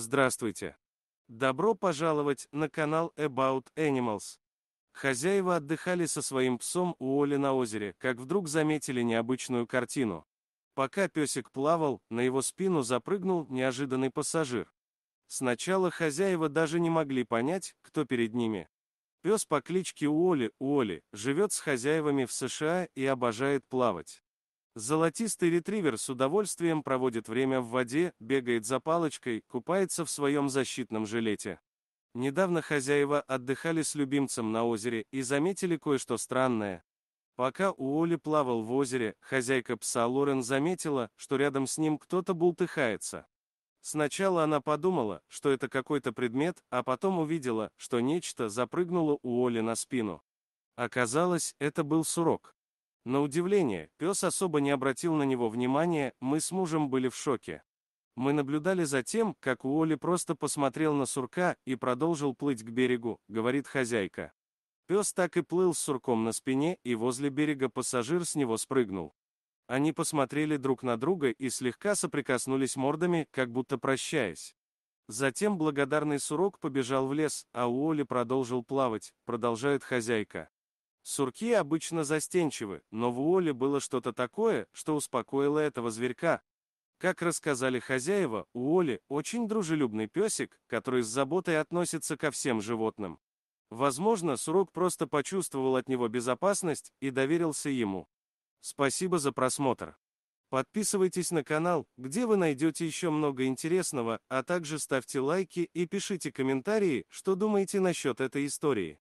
Здравствуйте! Добро пожаловать на канал About Animals. Хозяева отдыхали со своим псом у Оли на озере, как вдруг заметили необычную картину. Пока песик плавал, на его спину запрыгнул неожиданный пассажир. Сначала хозяева даже не могли понять, кто перед ними. Пес по кличке Уоли, Уоли, живет с хозяевами в США и обожает плавать. Золотистый ретривер с удовольствием проводит время в воде, бегает за палочкой, купается в своем защитном жилете. Недавно хозяева отдыхали с любимцем на озере и заметили кое-что странное. Пока Уолли плавал в озере, хозяйка пса Лорен заметила, что рядом с ним кто-то бултыхается. Сначала она подумала, что это какой-то предмет, а потом увидела, что нечто запрыгнуло у Оли на спину. Оказалось, это был сурок. На удивление, пес особо не обратил на него внимания, мы с мужем были в шоке. Мы наблюдали за тем, как Уолли просто посмотрел на сурка и продолжил плыть к берегу, говорит хозяйка. Пес так и плыл с сурком на спине, и возле берега пассажир с него спрыгнул. Они посмотрели друг на друга и слегка соприкоснулись мордами, как будто прощаясь. Затем благодарный сурок побежал в лес, а Уолли продолжил плавать, продолжает хозяйка. Сурки обычно застенчивы, но в Уоле было что-то такое, что успокоило этого зверька. Как рассказали хозяева, Уоли очень дружелюбный песик, который с заботой относится ко всем животным. Возможно, Сурок просто почувствовал от него безопасность и доверился ему. Спасибо за просмотр. Подписывайтесь на канал, где вы найдете еще много интересного, а также ставьте лайки и пишите комментарии, что думаете насчет этой истории.